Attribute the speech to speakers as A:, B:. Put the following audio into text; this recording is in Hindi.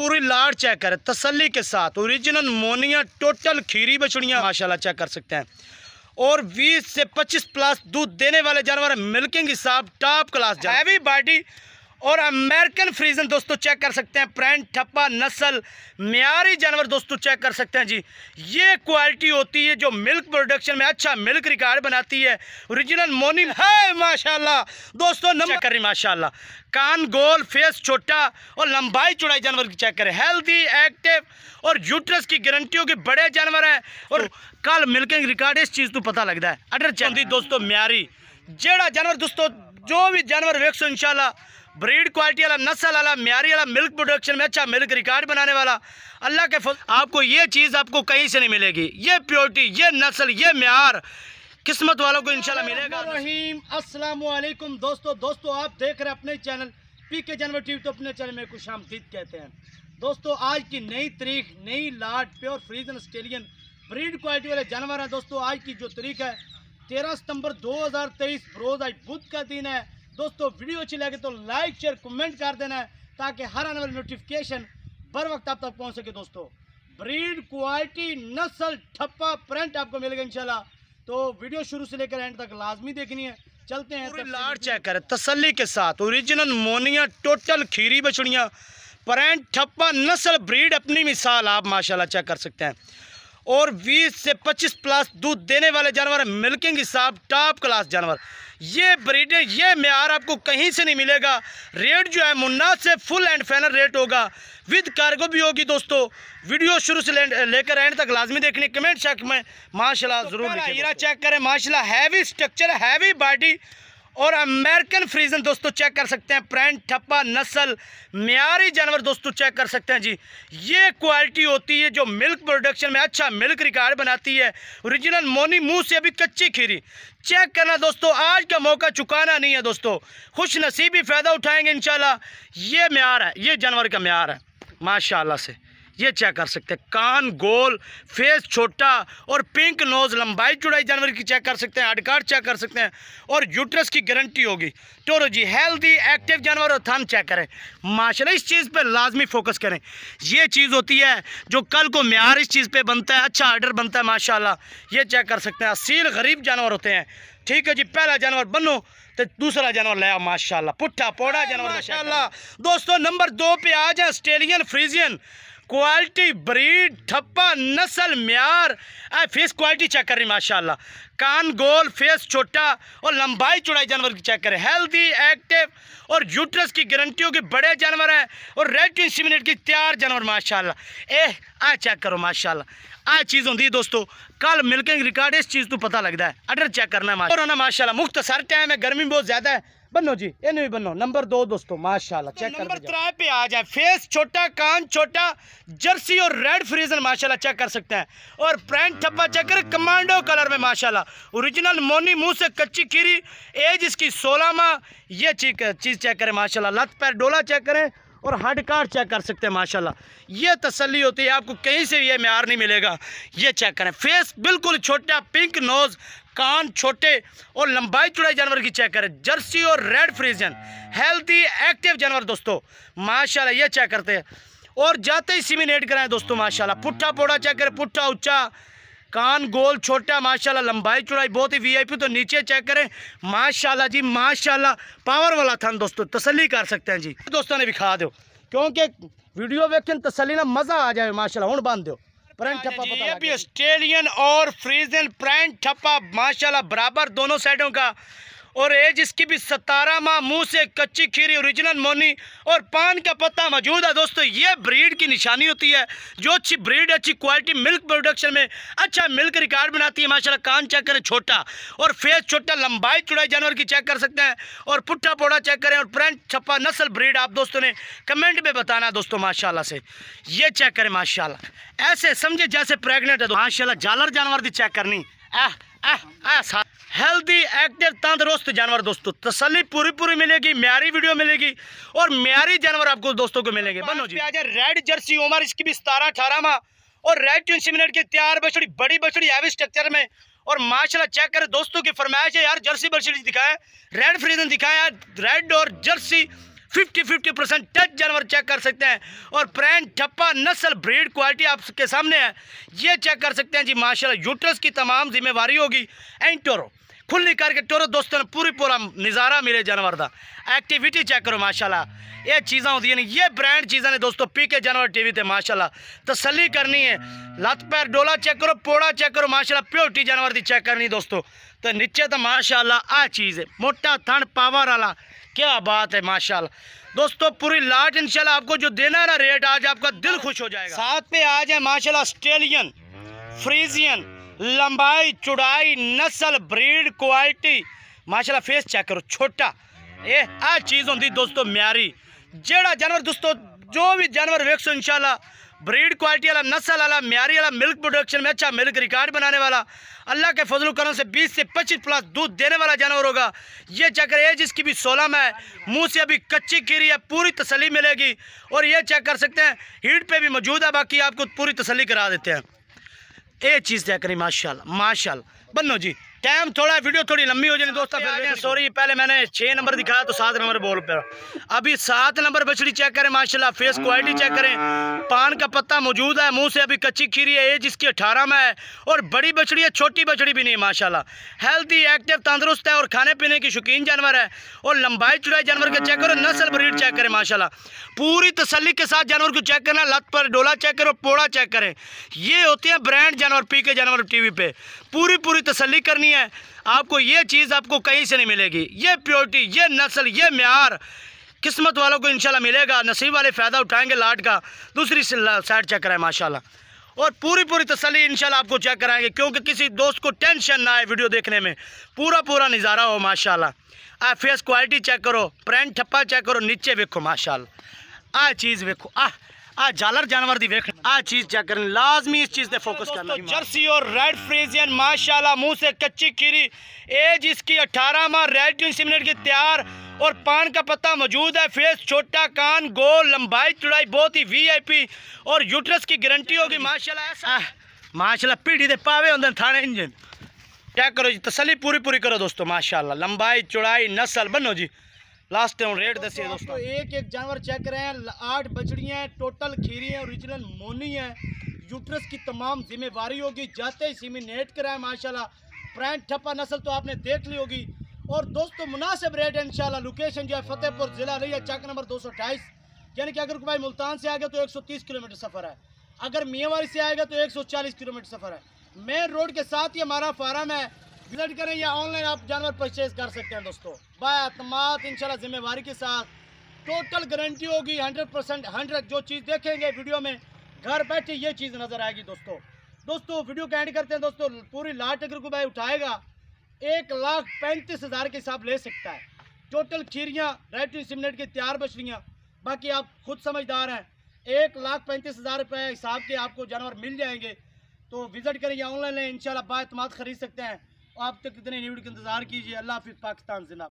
A: पूरी लाड़ चेक करें तसल्ली के साथ ओरिजिनल मोनिया टोटल खीरी बछड़ियाँ माशाल्लाह चेक कर सकते हैं और 20 से 25 प्लस दूध देने वाले जानवर मिल्किंग हिसाब टॉप क्लास हैवी बॉडी और अमेरिकन फ्रीजन दोस्तों चेक कर सकते हैं प्रेंट ठप्पा नस्ल मीरी जानवर दोस्तों चेक कर सकते हैं जी ये क्वालिटी होती है जो मिल्क प्रोडक्शन में अच्छा मिल्क रिकॉर्ड बनाती है ओरिजिनल मोनी है माशाल्लाह दोस्तों नंबर कर माशाल्लाह कान गोल फेस छोटा और लंबाई चौड़ाई जानवर की चेक करें हेल्थी एक्टिव और यूट्रस की गारंटियों के बड़े जानवर हैं और तो- कल मिल्किंग रिकॉर्ड इस चीज़ को पता लगता है अटर चंदी दोस्तों म्यारी जेड़ा जानवर दोस्तों जो भी जानवर सो इंशाल्लाह ब्रीड क्वालिटी वाला नस्ल वाला म्यारी वाला मिल्क प्रोडक्शन में अच्छा मिल्क रिकॉर्ड बनाने वाला अल्लाह के फुल आपको ये चीज़ आपको कहीं से नहीं मिलेगी ये प्योरिटी ये नस्ल ये म्यार किस्मत वालों को इनशाला मिलेगा रहीम अस्सलाम दोस्तों दोस्तों आप देख रहे हैं अपने चैनल पी के जानवर टीवी तो अपने चैनल में खुश आमदीद कहते हैं दोस्तों आज की नई तारीख नई लाट pure Friesian Australian breed quality वाले जानवर हैं दोस्तों आज की जो तारीख है तेरह सितंबर 2023 रोज़ आज बुध का दिन है दोस्तों वीडियो अच्छी लगे तो लाइक शेयर कमेंट कर देना है ताकि हर आने वाली नोटिफिकेशन बर वक्त आप तक पहुंच सके दोस्तों ब्रीड क्वालिटी नस्ल ठप्पा प्रिंट आपको मिलेगा इंशाल्लाह तो वीडियो शुरू से लेकर एंड तक लाजमी देखनी है चलते हैं लाट चेक करें तसली के साथ ओरिजिनल मोनिया टोटल खीरी बछड़ियाँ प्रिंट ठप्पा नस्ल ब्रीड अपनी मिसाल आप माशाल्लाह चेक कर सकते हैं और 20 से 25 प्लस दूध देने वाले जानवर मिल्किंग हिसाब टॉप क्लास जानवर ये ब्रीड ये मैार आपको कहीं से नहीं मिलेगा रेट जो है मुन्ना से फुल एंड फाइनल रेट होगा विद कार्गो भी होगी दोस्तों वीडियो शुरू से लेकर एंड तक लाजमी देखने कमेंट शक में माशाल्लाह तो जरूर हीरा चेक करें माशाल्लाह हैवी स्ट्रक्चर हैवी बॉडी और अमेरिकन फ्रीजन दोस्तों चेक कर सकते हैं प्रैंड ठप्पा नस्ल मीरी जानवर दोस्तों चेक कर सकते हैं जी ये क्वालिटी होती है जो मिल्क प्रोडक्शन में अच्छा मिल्क रिकॉर्ड बनाती है ओरिजिनल मोनी मुंह से अभी कच्ची खीरी चेक करना दोस्तों आज का मौका चुकाना नहीं है दोस्तों खुश नसीबी फ़ायदा उठाएंगे इन ये म्यार है ये जानवर का म्यार है माशाला से ये चेक कर सकते हैं कान गोल फेस छोटा और पिंक नोज लंबाई चुड़ाई जानवर की चेक कर सकते हैं हडकार्ड चेक कर सकते हैं और यूट्रस की गारंटी होगी टोरो तो जी हेल्दी एक्टिव जानवर और थन चेक करें माशाल्लाह इस चीज़ पर लाजमी फोकस करें ये चीज़ होती है जो कल को मैार इस चीज़ पर बनता है अच्छा आर्डर बनता है माशाला ये चेक कर सकते हैं असील गरीब जानवर होते हैं ठीक है जी पहला जानवर बनो तो दूसरा जानवर लाया माशाल्लाह पुट्ठा पौड़ा जानवर माशाल्लाह दोस्तों नंबर दो पे आ जाए ऑस्ट्रेलियन फ्रीजियन क्वालिटी ब्रीड ठप्पा नस्ल म्यार आ फेस क्वालिटी चेक करें माशाल्लाह कान गोल फेस छोटा और लंबाई चौड़ाई जानवर की चेक करें हेल्दी एक्टिव और यूट्रस की गारंटियों के बड़े जानवर हैं और रेड टू इंसिमिनेट की तैयार जानवर माशाल्लाह ए आ चेक करो माशाल्लाह आ चीज़ होंगी दोस्तों कल मिल्किंग रिकॉर्ड इस चीज़ तो पता लगता है अडर चेक करना है और ना माशाल्लाह सर टाइम है गर्मी बहुत ज़्यादा है बनो जी ये भी बनो नंबर दो दोस्तों माशाल्लाह चेक कर नंबर त्राय पे आ जाए फेस छोटा कान छोटा जर्सी और रेड फ्रीजन माशाल्लाह चेक कर सकते हैं और प्रिंट ठप्पा चेक कर कमांडो कलर में माशाल्लाह ओरिजिनल मोनी मुंह से कच्ची खीरी एज इसकी सोलह माह ये चीज चेक करें माशाल्लाह लत पैर डोला चेक करें और हड कार्ड चेक कर सकते हैं माशाल्लाह ये तसल्ली होती है आपको कहीं से ये मैार नहीं मिलेगा ये चेक करें फेस बिल्कुल छोटा पिंक नोज़ कान छोटे और लंबाई चुड़ाई जानवर की चेक करें जर्सी और रेड फ्रीजन हेल्थी एक्टिव जानवर दोस्तों माशाला ये चेक करते हैं और जाते ही सीमिनेट कराएं दोस्तों माशाला पुट्ठा पोड़ा चेक करें पुट्ठा उच्चा कान गोल छोटा माशाल्लाह लंबाई चौड़ाई बहुत ही वीआईपी तो नीचे चेक करें माशाल्लाह जी माशाल्लाह पावर वाला थान दोस्तों तसली कर सकते हैं जी दोस्तों ने भी खा दो क्योंकि वीडियो वेखन तसली ना मज़ा आ जाए माशाल्लाह हूँ बंद दो ये भी ऑस्ट्रेलियन और फ्रीजन प्रैंड ठप्पा माशाल्लाह बराबर दोनों साइडों का और ये जिसकी भी सतारा माह मुंह से कच्ची खीरी ओरिजिनल मोनी और पान का पत्ता मौजूद है दोस्तों ये ब्रीड की निशानी होती है जो अच्छी ब्रीड अच्छी क्वालिटी मिल्क प्रोडक्शन में अच्छा मिल्क रिकॉर्ड बनाती है माशाल्लाह कान चेक करें छोटा और फेस छोटा लंबाई चुड़ाई जानवर की चेक कर सकते हैं और पुट्टा पौड़ा चेक करें और प्रेंट छप्पा नस्ल ब्रीड आप दोस्तों ने कमेंट में बताना दोस्तों माशाला से ये चेक करें माशाला ऐसे समझे जैसे प्रेगनेंट है तो, माशाला जालर जानवर की चेक करनी आह आह आह हेल्दी एक्टिव तंदुरुस्त जानवर दोस्तों तसली पूरी पूरी मिलेगी म्यारी वीडियो मिलेगी और म्यारी जानवर आपको दोस्तों को मिलेंगे बनो जी आज रेड जर्सी उमर इसकी भी सतारह अठारह माह और रेड ट्यून मिनट की तैयार बछड़ी बड़ी बछड़ी हैवी स्ट्रक्चर में और माशाल्लाह चेक करें दोस्तों की फरमाइश है यार जर्सी बछड़ी दिखाया रेड फ्रीजन दिखाया रेड और Jersey fifty fifty percent touch जानवर चेक कर सकते हैं और प्रैन ठप्पा नस्ल ब्रीड क्वालिटी आपके सामने है ये चेक कर सकते हैं जी माशाल्लाह यूट्रस की तमाम जिम्मेवारी होगी एंटोरो खुली करके टोरो दोस्तों ने पूरी पूरा नज़ारा मिले जानवर का एक्टिविटी चेक करो माशाला ये चीज़ा होती ने ये ब्रांड चीज़ा ने दोस्तों पी के जानवर टी वी माशाला तसली करनी है लत पैर डोला चेक करो पोड़ा चेक करो माशाला प्योरिटी जानवर की चेक करनी दोस्तों तो नीचे तो माशाला आ चीज़ है मोटा थन पावर वाला क्या बात है माशाला दोस्तों पूरी लाट इंशाल्लाह आपको जो देना है ना रेट आज आपका दिल खुश हो जाएगा साथ पे आज है माशाल्लाह ऑस्ट्रेलियन फ्रीजियन लंबाई चुड़ाई नस्ल ब्रीड क्वालिटी माशाल्लाह फेस चेक करो छोटा ये आ चीज़ होती दोस्तों म्यारी जेड़ा जानवर दोस्तों जो भी जानवर वेख सो इंशाल्लाह ब्रीड क्वालिटी वाला नस्ल वाला म्यारी वाला मिल्क प्रोडक्शन में अच्छा मिल्क रिकॉर्ड बनाने वाला अल्लाह के फजल करों से 20 से 25 प्लस दूध देने वाला जानवर होगा ये चक्कर एज जिसकी भी सोलह में है मुंह से अभी कच्ची कीरी है पूरी तसली मिलेगी और ये चेक कर सकते हैं हीट पे भी मौजूद है बाकी आपको पूरी तसली करा देते हैं ये चीज़ तय करें माशाल्लाह माशाल्लाह बनो जी टाइम थोड़ा वीडियो थोड़ी लंबी हो जाने दोस्तों फिर सॉरी पहले मैंने छः नंबर दिखाया तो सात नंबर बोल पर अभी सात नंबर बछड़ी चेक करें माशाल्लाह फेस क्वालिटी चेक करें पान का पत्ता मौजूद है मुंह से अभी कच्ची खीरी है एज इसकी अठारह में है और बड़ी बछड़ी है छोटी बछड़ी भी नहीं माशाला हेल्थी एक्टिव तंदरुस्त है और खाने पीने की शौकीन जानवर है और लंबाई चुड़ाई जानवर का चेक करो नस्ल ब्रीड चेक करें माशाला पूरी तसली के साथ जानवर को चेक करना लत पर डोला चेक करो पोड़ा चेक करें ये होते हैं ब्रांड जानवर पी के जानवर टी पे पूरी पूरी तसली करनी नहीं है आपको ये चीज़ आपको कहीं से नहीं मिलेगी ये प्योरिटी ये नस्ल ये मैार किस्मत वालों को इंशाल्लाह मिलेगा नसीब वाले फ़ायदा उठाएंगे लाट का दूसरी साइड चेक कराएं माशाल्लाह और पूरी पूरी तसली इंशाल्लाह आपको चेक कराएंगे क्योंकि किसी दोस्त को टेंशन ना आए वीडियो देखने में पूरा पूरा नज़ारा हो माशाल्लाह आ फेस क्वालिटी चेक करो प्रेंट ठप्पा चेक करो नीचे देखो माशा आ चीज़ देखो आह ਆ ਜਾਲਰ ਜਾਨਵਰ ਦੀ ਵੇਖ ਆ ਚੀਜ਼ ਚੈੱਕ ਕਰਨ ਲਾਜ਼ਮੀ ਇਸ ਚੀਜ਼ ਤੇ ਫੋਕਸ ਕਰਨਾ ਜਰਸੀ ਔਰ ਰੈਡ ਫ੍ਰੀਜ਼ੀਅਨ ਮਾਸ਼ਾਅੱਲਾ ਮੂੰਹ ਸੇ ਕੱਚੀ ਖੀਰੀ एज इसकी 18 माह रेड ट्यून सिमनेट तैयार और पान का पत्ता मौजूद है फेस छोटा कान गोल लंबाई चौड़ाई बहुत ही वीआईपी और यूट्रस की गारंटी होगी माशाल्लाह ऐसा माशाल्लाह पीढ़ी दे पावे होंगे थाने इंजन क्या करो जी तसली पूरी पूरी करो दोस्तों माशाल्लाह लंबाई चौड़ाई नस्ल बनो जी लास्ट टाइम रेट दसिए दोस्तों तो एक एक जानवर चेक करें आठ बछड़ियाँ हैं टोटल खीरी हैं ओरिजिनल मोनी है यूट्रस की तमाम जिम्मेवारी होगी जाते ही सीमिनेट कराएं माशाल्लाह प्रांत ठप्पा नस्ल तो आपने देख ली होगी और दोस्तों मुनासिब रेट है इनशाला लोकेशन जो है फतेहपुर ज़िला रही है चक नंबर दो सौ यानी कि अगर भाई मुल्तान से आएगा तो एक सौ तीस किलोमीटर सफ़र है अगर मियाँवारी से आएगा तो एक सौ चालीस किलोमीटर सफ़र है मेन रोड के साथ ही हमारा फार्म है विजिट करें या ऑनलाइन आप जानवर परचेज कर सकते हैं दोस्तों बातमात इंशाल्लाह जिम्मेवारी के साथ टोटल गारंटी होगी हंड्रेड परसेंट हंड्रेड जो चीज़ देखेंगे वीडियो में घर बैठे ये चीज़ नज़र आएगी दोस्तों दोस्तों वीडियो का एंड करते हैं दोस्तों पूरी लाट अगर कोई उठाएगा एक लाख पैंतीस हज़ार के हिसाब ले सकता है टोटल खीरियाँ राइट सिमनेट की तैयार बछड़ियाँ बाकी आप खुद समझदार हैं एक लाख पैंतीस हज़ार रुपये हिसाब के आपको जानवर मिल जाएंगे तो विज़िट करें या ऑनलाइन इन बातमात ख़रीद सकते हैं आप तक इतने के इंतज़ार कीजिए अल्लाह हाफिज़ पाकिस्तान जिंदा